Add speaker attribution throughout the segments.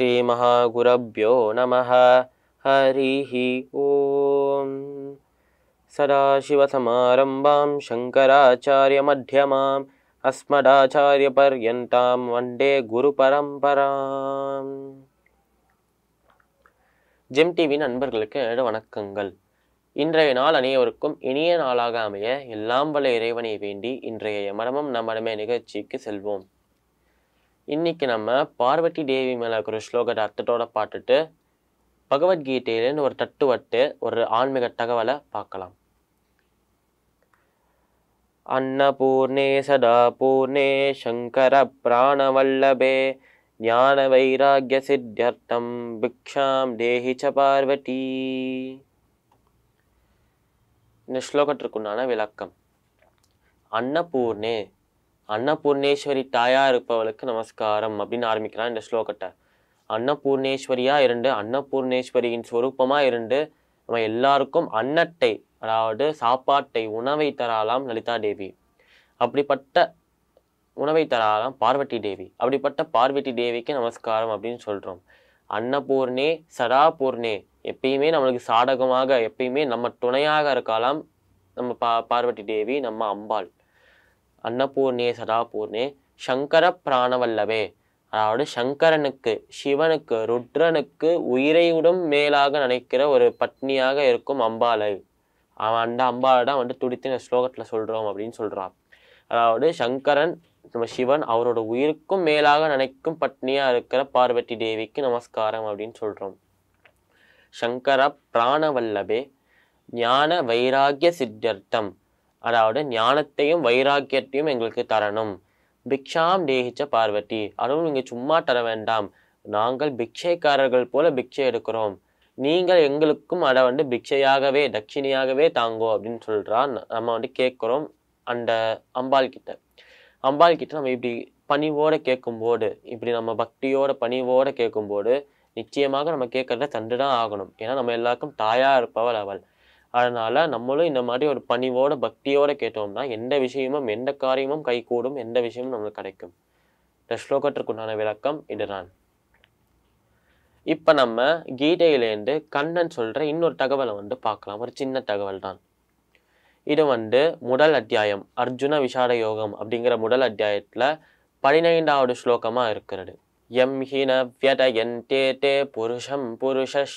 Speaker 1: श्रीमहागुरभ्यो नमः हरिः ॐ सदाशिवसमारम्भां शङ्कराचार्यमध्यमाम् வண்டே குரு பரம்பராம் ஜெம் டிவி நண்பர்களுக்கு வணக்கங்கள் இன்றைய நாள் அனைவருக்கும் இனிய நாளாக அமைய எல்லாம் வல்ல இறைவனை வேண்டி இன்றைய மனமும் நம்மடமே நிகழ்ச்சிக்கு செல்வோம் இன்னைக்கு நம்ம பார்வதி தேவி மேலே இருக்கிற ஸ்லோகத்தை அர்த்தத்தோடு பார்த்துட்டு பகவத்கீதையிலேருந்து ஒரு தட்டுவட்டு ஒரு ஆன்மீக தகவலை பார்க்கலாம் அன்னபூர்ணே சதா பூர்ணே சங்கர பிராணவல்லபே ஞான வைராகிய சித்தியர்த்தம் பிக்ஷாம் தேஹி ச பார்வதி இந்த ஸ்லோகத்திற்குண்டான விளக்கம் அன்னபூர்ணே அன்னபூர்ணேஸ்வரி தாயா இருப்பவளுக்கு நமஸ்காரம் அப்படின்னு ஆரம்பிக்கிறான் இந்த ஸ்லோகத்தை அன்னபூர்ணேஸ்வரியாக இருந்து அன்னபூர்ணேஸ்வரியின் சொரூபமா இருந்து நம்ம எல்லாருக்கும் அன்னத்தை அதாவது சாப்பாட்டை உணவை தராலாம் லலிதா தேவி அப்படிப்பட்ட உணவை தராலாம் பார்வதி தேவி அப்படிப்பட்ட பார்வதி தேவிக்கு நமஸ்காரம் அப்படின்னு சொல்கிறோம் அன்னபூர்ணே சடாபூர்ணே எப்பயுமே நம்மளுக்கு சாடகமாக எப்பயுமே நம்ம துணையாக இருக்கலாம் நம்ம பா பார்வதி தேவி நம்ம அம்பாள் அன்னபூர்ணே சதாபூர்ணே சங்கர பிராணவல்லவே அதாவது சங்கரனுக்கு சிவனுக்கு ருட்ரனுக்கு உயிரையுடன் மேலாக நினைக்கிற ஒரு பத்னியாக இருக்கும் அம்பாலை அவன் அந்த அம்பாலை தான் வந்து துடித்து இந்த ஸ்லோகத்தில் சொல்கிறோம் அப்படின்னு சொல்கிறான் அதாவது சங்கரன் நம்ம சிவன் அவரோட உயிருக்கும் மேலாக நினைக்கும் பத்னியாக இருக்கிற பார்வதி தேவிக்கு நமஸ்காரம் அப்படின்னு சொல்கிறோம் சங்கர பிராணவல்லபே ஞான வைராகிய சித்தர்த்தம் அதாவது ஞானத்தையும் வைராக்கியத்தையும் எங்களுக்கு தரணும் பிக்ஷாம் தேகிச்ச பார்வதி அதுவும் நீங்கள் சும்மா தர வேண்டாம் நாங்கள் பிக்ஷைக்காரர்கள் போல பிக்ஷை எடுக்கிறோம் நீங்கள் எங்களுக்கும் அதை வந்து பிக்ஷையாகவே தட்சிணியாகவே தாங்கோ அப்படின்னு சொல்கிறா நம்ம வந்து கேட்குறோம் அந்த அம்பாள் கிட்ட அம்பாள் கிட்ட நம்ம இப்படி பணிவோடு கேட்கும்போது இப்படி நம்ம பக்தியோட பணிவோடு கேட்கும்போது நிச்சயமாக நம்ம கேட்குறத தண்டு தான் ஆகணும் ஏன்னா நம்ம எல்லாருக்கும் தாயாக இருப்பவள் அவள் அதனால் நம்மளும் இந்த மாதிரி ஒரு பணிவோட பக்தியோடு கேட்டோம்னா எந்த விஷயமும் எந்த காரியமும் கைகூடும் எந்த விஷயமும் நம்மளுக்கு கிடைக்கும் இந்த ஸ்லோகத்திற்குண்டான விளக்கம் இதுதான் இப்போ நம்ம கீதையிலேருந்து கண்ணன் சொல்கிற இன்னொரு தகவலை வந்து பார்க்கலாம் ஒரு சின்ன தகவல் தான் இது வந்து முதல் அத்தியாயம் அர்ஜுன விஷாட யோகம் அப்படிங்கிற முதல் அத்தியாயத்தில் பதினைந்தாவது ஸ்லோகமாக இருக்கிறது எம் ஹின வியத என் தே தே புருஷம்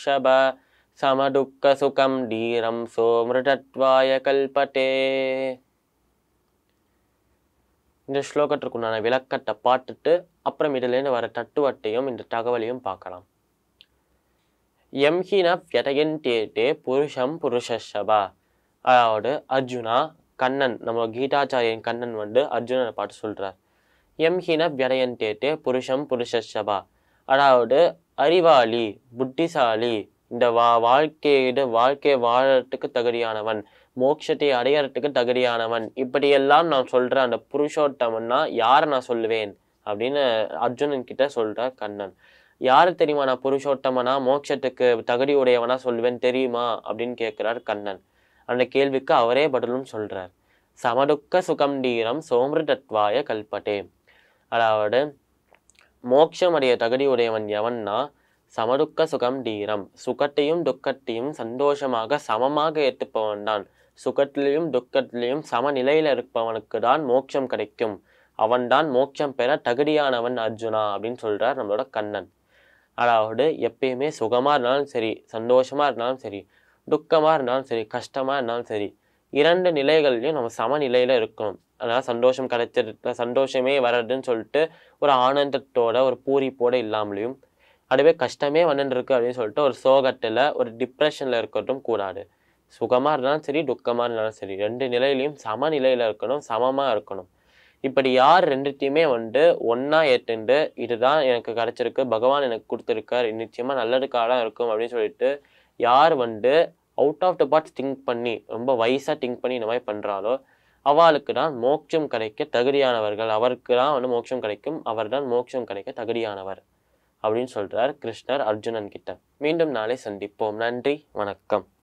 Speaker 1: சப சமதுக்கசுகம் தீரம் சோமிருடத்வாய கல்பட்டே இந்த ஸ்லோகத்திற்குண்டான விளக்கத்தை பார்த்துட்டு அப்புறம் இதிலேருந்து வர தட்டுவட்டையும் இந்த தகவலையும் பார்க்கலாம் எம் ஹின வியதயன் தேட்டே புருஷம் புருஷபா அதாவது அர்ஜுனா கண்ணன் நம்ம கீதாச்சாரியன் கண்ணன் வந்து அர்ஜுனனை பார்த்து சொல்கிறார் எம் ஹின வியதயன் தேட்டே புருஷம் புருஷபா அதாவது அறிவாளி புத்திசாலி இந்த வா வாழ்க்கையிட வாழ்க்கையை வாழறதுக்கு தகுதியானவன் மோட்சத்தை அடையறதுக்கு தகுதியானவன் இப்படியெல்லாம் நான் சொல்கிற அந்த புருஷோத்தமன்னா யாரை நான் சொல்லுவேன் அப்படின்னு அர்ஜுனன் கிட்ட சொல்கிற கண்ணன் யார் தெரியுமா நான் புருஷோட்டமனா மோட்சத்துக்கு தகுதி உடையவனா சொல்லுவேன் தெரியுமா அப்படின்னு கேட்குறார் கண்ணன் அந்த கேள்விக்கு அவரே பதிலும் சொல்கிறார் சமதுக்க சுகம் தீரம் சோமிருதத்வாய கல்பட்டே அதாவது மோட்சம் அடைய தகுதி உடையவன் எவன்னா சமதுக்க சுகம் டீரம் சுகத்தையும் துக்கத்தையும் சந்தோஷமாக சமமாக ஏற்றுப்பவன் தான் சுகத்திலையும் துக்கத்திலையும் சமநிலையில் இருப்பவனுக்கு தான் மோட்சம் கிடைக்கும் அவன்தான் மோட்சம் பெற தகுதியானவன் அர்ஜுனா அப்படின்னு சொல்கிறார் நம்மளோட கண்ணன் அதாவது எப்பயுமே சுகமாக இருந்தாலும் சரி சந்தோஷமாக இருந்தாலும் சரி துக்கமாக இருந்தாலும் சரி கஷ்டமாக இருந்தாலும் சரி இரண்டு நிலைகள்லையும் நம்ம சமநிலையில் இருக்கணும் அதனால் சந்தோஷம் கிடைச்சிருக்க சந்தோஷமே வர்றதுன்னு சொல்லிட்டு ஒரு ஆனந்தத்தோட ஒரு பூரிப்போடு இல்லாமலையும் அதுவே கஷ்டமே இருக்கு அப்படின்னு சொல்லிட்டு ஒரு சோகத்தில் ஒரு டிப்ரெஷனில் இருக்கட்டும் கூடாது சுகமாக இருந்தாலும் சரி துக்கமாக இருந்தாலும் சரி ரெண்டு நிலையிலையும் சமநிலையில் இருக்கணும் சமமாக இருக்கணும் இப்படி யார் ரெண்டுத்தையுமே வந்து ஒன்றா ஏற்றுண்டு இதுதான் எனக்கு கிடச்சிருக்கு பகவான் எனக்கு கொடுத்துருக்கார் நிச்சயமாக நல்லதுக்காக தான் இருக்கும் அப்படின்னு சொல்லிட்டு யார் வந்து out of the box think பண்ணி ரொம்ப வயசாக திங்க் பண்ணி இந்த மாதிரி பண்ணுறாலோ அவளுக்கு தான் மோட்சம் கிடைக்க தகுதியானவர்கள் அவருக்கு தான் வந்து மோட்சம் கிடைக்கும் அவர் தான் மோட்சம் கிடைக்க தகுதியானவர் அப்படின்னு சொல்கிறார் கிருஷ்ணர் அர்ஜுனன் கிட்ட மீண்டும் நாளை சந்திப்போம் நன்றி வணக்கம்